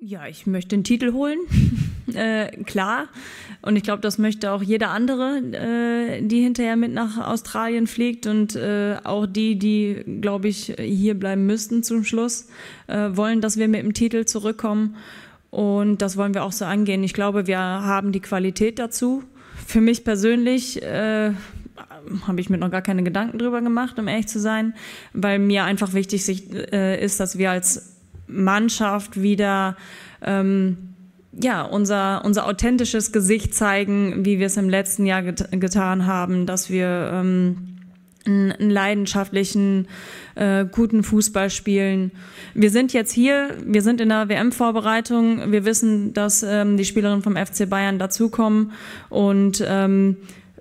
Ja, ich möchte einen Titel holen, äh, klar. Und ich glaube, das möchte auch jeder andere, äh, die hinterher mit nach Australien fliegt und äh, auch die, die, glaube ich, hier bleiben müssten zum Schluss, äh, wollen, dass wir mit dem Titel zurückkommen. Und das wollen wir auch so angehen. Ich glaube, wir haben die Qualität dazu. Für mich persönlich äh, habe ich mir noch gar keine Gedanken drüber gemacht, um ehrlich zu sein, weil mir einfach wichtig äh, ist, dass wir als Mannschaft wieder ähm, ja, unser, unser authentisches Gesicht zeigen, wie wir es im letzten Jahr get getan haben, dass wir ähm, einen leidenschaftlichen, äh, guten Fußball spielen. Wir sind jetzt hier, wir sind in der WM-Vorbereitung. Wir wissen, dass ähm, die Spielerinnen vom FC Bayern dazukommen und ähm,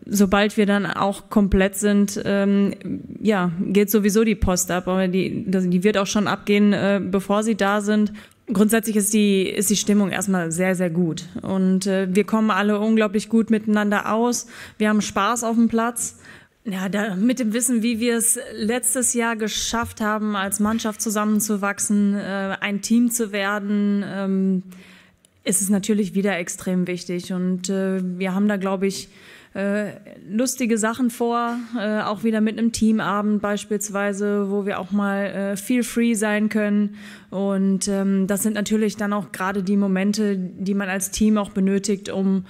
sobald wir dann auch komplett sind, ähm, ja, geht sowieso die Post ab. Aber die, die wird auch schon abgehen, äh, bevor sie da sind. Grundsätzlich ist die, ist die Stimmung erstmal sehr, sehr gut. Und äh, wir kommen alle unglaublich gut miteinander aus. Wir haben Spaß auf dem Platz. Ja, da, mit dem Wissen, wie wir es letztes Jahr geschafft haben, als Mannschaft zusammenzuwachsen, äh, ein Team zu werden, ähm, ist es natürlich wieder extrem wichtig. Und äh, wir haben da, glaube ich, äh, lustige Sachen vor, äh, auch wieder mit einem Teamabend beispielsweise, wo wir auch mal äh, feel free sein können. Und ähm, das sind natürlich dann auch gerade die Momente, die man als Team auch benötigt, um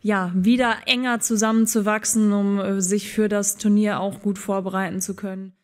ja wieder enger zusammenzuwachsen, um äh, sich für das Turnier auch gut vorbereiten zu können.